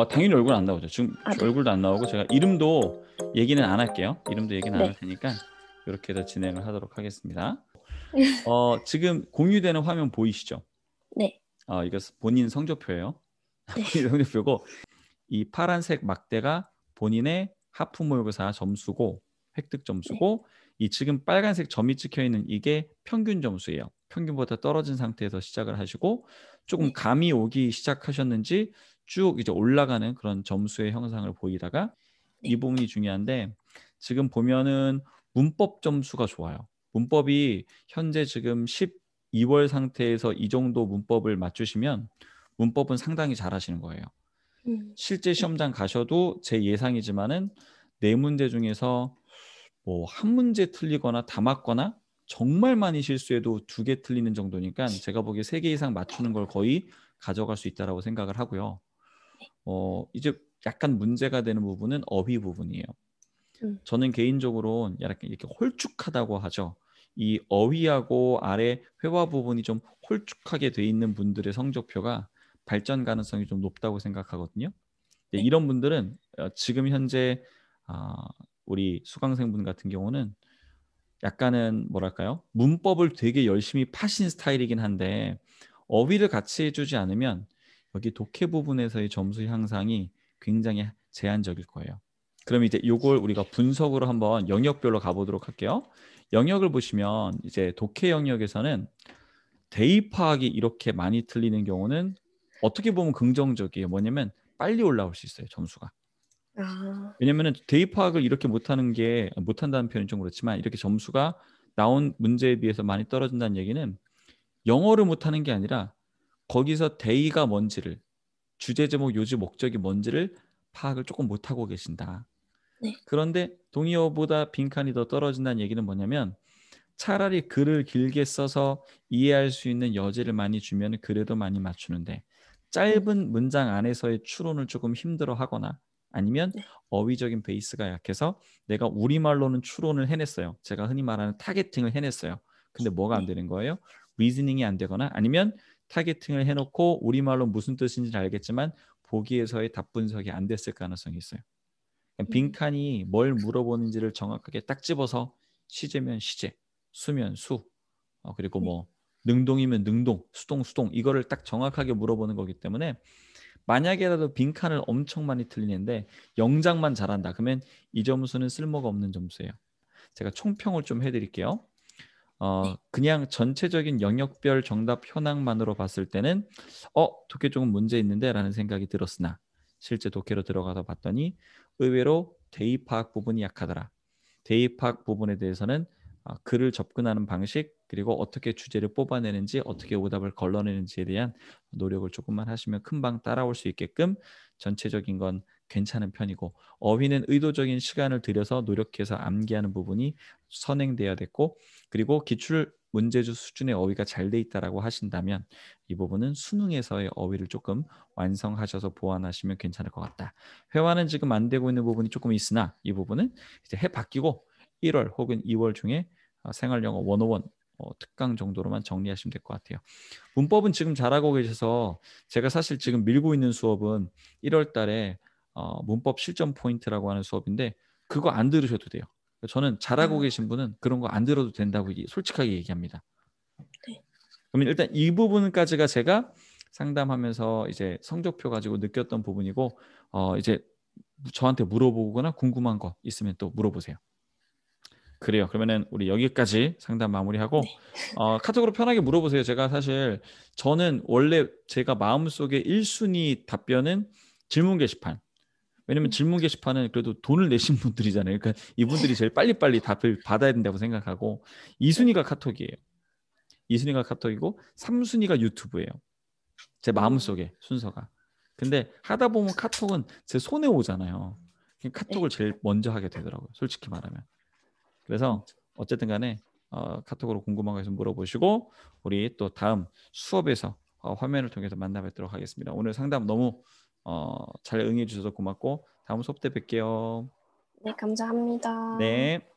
어, 당연히 얼굴 안 나오죠. 지금 아, 네. 얼굴도 안 나오고 제가 이름도 얘기는 안 할게요. 이름도 얘기는 네. 안할 테니까 이렇게 해 진행을 하도록 하겠습니다. 어, 지금 공유되는 화면 보이시죠? 네. 어, 이거 본인 성적표예요. 네. 성적표고 이 파란색 막대가 본인의 하프 모의고사 점수고 획득 점수고 네. 이 지금 빨간색 점이 찍혀 있는 이게 평균 점수예요. 평균보다 떨어진 상태에서 시작을 하시고 조금 네. 감이 오기 시작하셨는지 쭉 이제 올라가는 그런 점수의 형상을 보이다가 네. 이 부분이 중요한데 지금 보면은 문법 점수가 좋아요. 문법이 현재 지금 12월 상태에서 이 정도 문법을 맞추시면 문법은 상당히 잘하시는 거예요. 음. 실제 시험장 가셔도 제 예상이지만은 네 문제 중에서 뭐 한 문제 틀리거나 다 맞거나 정말 많이 실수해도 두 개 틀리는 정도니까 제가 보기에 세 개 이상 맞추는 걸 거의 가져갈 수 있다라고 생각을 하고요. 어, 이제 약간 문제가 되는 부분은 어휘 부분이에요. 음. 저는 개인적으로 약간 이렇게 홀쭉하다고 하죠. 이 어휘하고 아래 회화 부분이 좀 홀쭉하게 돼 있는 분들의 성적표가 발전 가능성이 좀 높다고 생각하거든요. 네, 이런 분들은 어, 지금 현재 아, 우리 수강생분 같은 경우는 약간은 뭐랄까요? 문법을 되게 열심히 파신 스타일이긴 한데 어휘를 같이 해주지 않으면 여기 독해 부분에서의 점수 향상이 굉장히 제한적일 거예요. 그럼 이제 요걸 우리가 분석으로 한번 영역별로 가보도록 할게요. 영역을 보시면 이제 독해 영역에서는 대입 파악이 이렇게 많이 틀리는 경우는 어떻게 보면 긍정적이에요. 뭐냐면 빨리 올라올 수 있어요 점수가. 아. 왜냐면은 대입 파악을 이렇게 못하는 게 못한다는 표현이 좀 그렇지만 이렇게 점수가 나온 문제에 비해서 많이 떨어진다는 얘기는 영어를 못하는 게 아니라 거기서 대의가 뭔지를 주제 제목 요지 목적이 뭔지를 파악을 조금 못하고 계신다. 네. 그런데 동의어보다 빈칸이 더 떨어진다는 얘기는 뭐냐면 차라리 글을 길게 써서 이해할 수 있는 여지를 많이 주면 글에도 많이 맞추는데 짧은 음. 문장 안에서의 추론을 조금 힘들어 하거나 아니면 네. 어휘적인 베이스가 약해서 내가 우리말로는 추론을 해냈어요. 제가 흔히 말하는 타겟팅을 해냈어요. 근데 뭐가 안 네. 되는 거예요? 리즈닝이 안 되거나 아니면 타겟팅을 해놓고 우리말로 무슨 뜻인지 알겠지만 보기에서의 답 분석이 안 됐을 가능성이 있어요. 그러니까 음. 빈칸이 뭘 물어보는지를 정확하게 딱 집어서 시제면 시제, 수면 수, 어, 그리고 음. 뭐 능동이면 능동, 수동 수동 이거를 딱 정확하게 물어보는 거기 때문에 만약에라도 빈칸을 엄청 많이 틀리는데 영장만 잘한다 그러면 이 점수는 쓸모가 없는 점수예요. 제가 총평을 좀 해드릴게요. 어, 그냥 전체적인 영역별 정답 현황만으로 봤을 때는 어 도쿄 쪽은 문제 있는데라는 생각이 들었으나 실제 도쿄로 들어가서 봤더니 의외로 대입 파악 부분이 약하더라. 대입 파악 부분에 대해서는 어, 글을 접근하는 방식 그리고 어떻게 주제를 뽑아내는지 어떻게 오답을 걸러내는지에 대한 노력을 조금만 하시면 금방 따라올 수 있게끔 전체적인 건 괜찮은 편이고 어휘는 의도적인 시간을 들여서 노력해서 암기하는 부분이 선행돼야 됐고 그리고 기출 문제주 수준의 어휘가 잘 돼 있다라고 하신다면 이 부분은 수능에서의 어휘를 조금 완성하셔서 보완하시면 괜찮을 것 같다. 회화는 지금 안 되고 있는 부분이 조금 있으나 이 부분은 이제 해 바뀌고 1월 혹은 2월 중에 어, 생활영어 원오원 어, 특강 정도로만 정리하시면 될 것 같아요. 문법은 지금 잘하고 계셔서 제가 사실 지금 밀고 있는 수업은 1월 달에 어, 문법 실전 포인트라고 하는 수업인데 그거 안 들으셔도 돼요. 그러니까 저는 잘하고 음. 계신 분은 그런 거 안 들어도 된다고 솔직하게 얘기합니다. 네. 그러 일단 이 부분까지가 제가 상담하면서 이제 성적표 가지고 느꼈던 부분이고 어 이제 저한테 물어보거나 궁금한 거 있으면 또 물어보세요. 그래요. 그러면은 우리 여기까지 상담 마무리하고 네. 어, 카톡으로 편하게 물어보세요. 제가 사실 저는 원래 제가 마음속에 1순위 답변은 질문 게시판 왜냐면 질문 게시판은 그래도 돈을 내신 분들이잖아요. 그러니까 이분들이 제일 빨리빨리 답을 받아야 된다고 생각하고 2순위가 카톡이에요. 2순위가 카톡이고 3순위가 유튜브예요. 제 마음속에 순서가. 근데 하다 보면 카톡은 제 손에 오잖아요. 카톡을 제일 먼저 하게 되더라고요. 솔직히 말하면. 그래서 어쨌든 간에 어, 카톡으로 궁금한 거 있으면 물어보시고 우리 또 다음 수업에서 어, 화면을 통해서 만나 뵙도록 하겠습니다. 오늘 상담 너무 어, 잘 응해 주셔서 고맙고 다음 수업 때 뵐게요. 네, 감사합니다. 네.